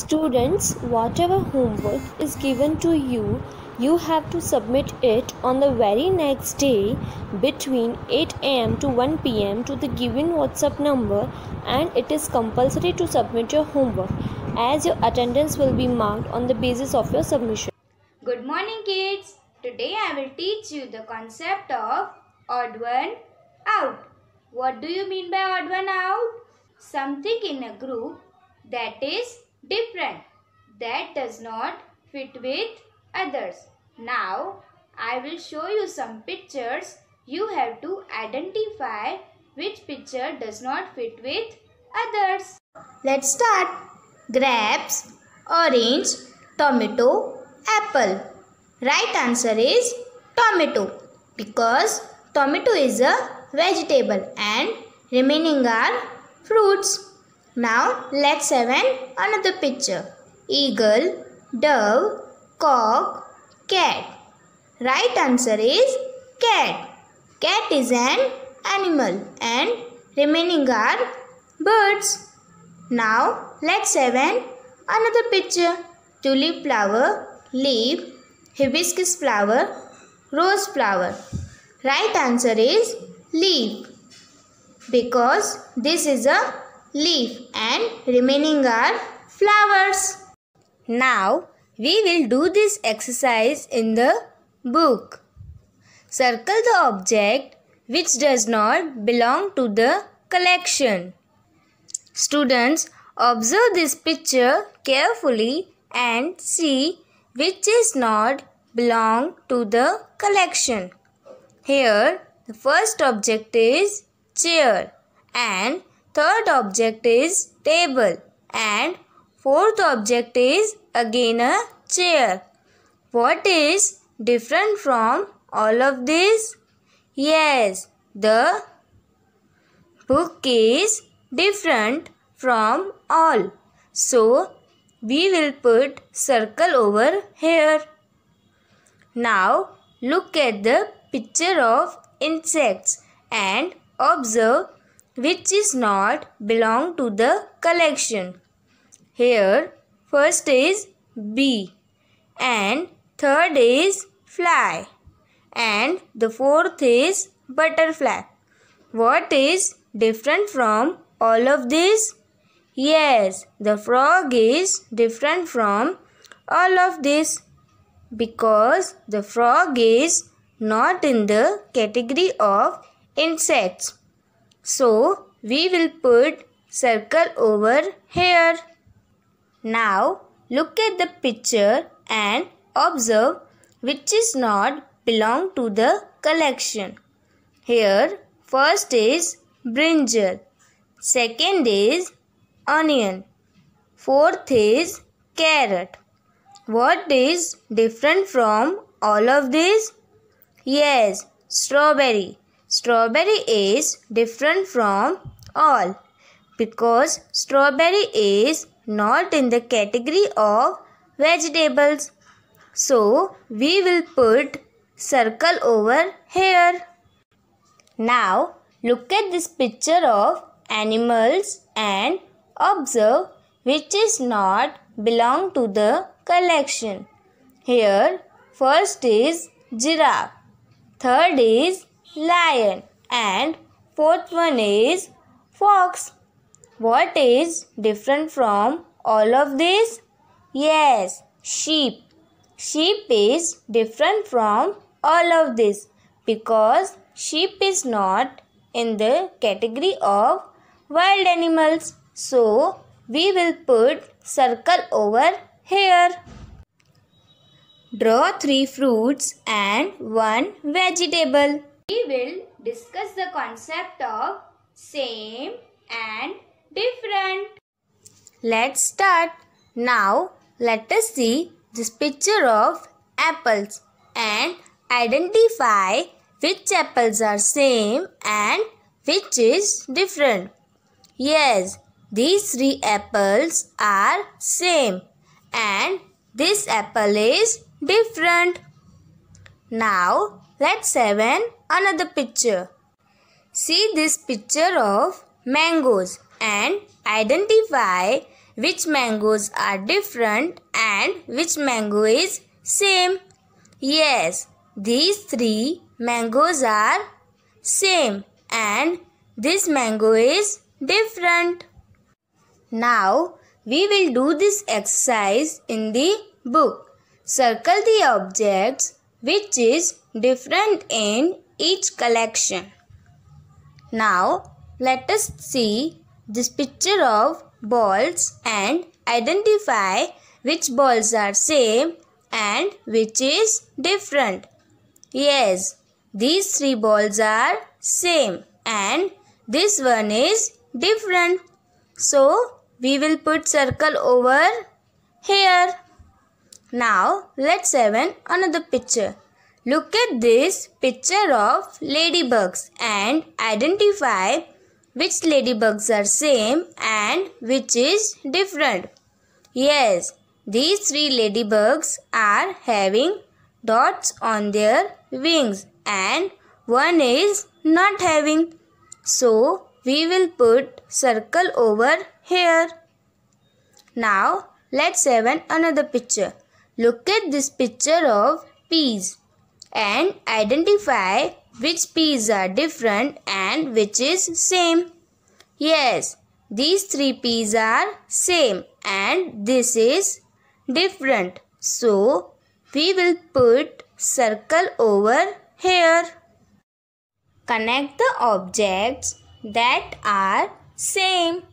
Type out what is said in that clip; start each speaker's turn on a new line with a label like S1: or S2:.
S1: Students, whatever homework is given to you, you have to submit it on the very next day between 8 am to 1 pm to the given WhatsApp number and it is compulsory to submit your homework as your attendance will be marked on the basis of your submission. Good morning kids. Today I will teach you the concept of odd one out. What do you mean by odd one out? Something in a group that is different that does not fit with others. Now I will show you some pictures. You have to identify which picture does not fit with others. Let's start. Grapes, orange, tomato, apple. Right answer is tomato because tomato is a vegetable and remaining are fruits. Now let's have an another picture. Eagle, dove, cock, cat. Right answer is cat. Cat is an animal and remaining are birds. Now let's have an another picture. Tulip flower, leaf, hibiscus flower, rose flower. Right answer is leaf because this is a leaf and remaining are flowers. Now we will do this exercise in the book. Circle the object which does not belong to the collection. Students, observe this picture carefully and see which is not belong to the collection. Here, the first object is chair and Third object is table and fourth object is again a chair. What is different from all of these? Yes, the book is different from all. So, we will put circle over here. Now, look at the picture of insects and observe which is not belong to the collection. Here first is bee and third is fly and the fourth is butterfly. What is different from all of these? Yes, the frog is different from all of this because the frog is not in the category of insects. So, we will put circle over here. Now, look at the picture and observe which is not belong to the collection. Here, first is brinjal, second is onion, fourth is carrot. What is different from all of these? Yes, strawberry. Strawberry is different from all because strawberry is not in the category of vegetables. So we will put circle over here. Now look at this picture of animals and observe which is not belong to the collection. Here first is giraffe, third is lion and fourth one is fox. What is different from all of these? Yes, sheep. Sheep is different from all of this because sheep is not in the category of wild animals. So, we will put circle over here. Draw three fruits and one vegetable. We will discuss the concept of same and different. Let's start. Now let us see this picture of apples and identify which apples are same and which is different. Yes, these three apples are same and this apple is different. Now Let's have an another picture. See this picture of mangoes and identify which mangoes are different and which mango is same. Yes, these three mangoes are same and this mango is different. Now we will do this exercise in the book. Circle the objects which is different in each collection. Now let us see this picture of balls and identify which balls are same and which is different. Yes, these three balls are same and this one is different. So, we will put circle over here. Now, let's have another picture. Look at this picture of ladybugs and identify which ladybugs are same and which is different. Yes, these three ladybugs are having dots on their wings and one is not having. So, we will put circle over here. Now, let's have another picture. Look at this picture of peas and identify which peas are different and which is same. Yes, these three peas are same and this is different. So, we will put circle over here. Connect the objects that are same.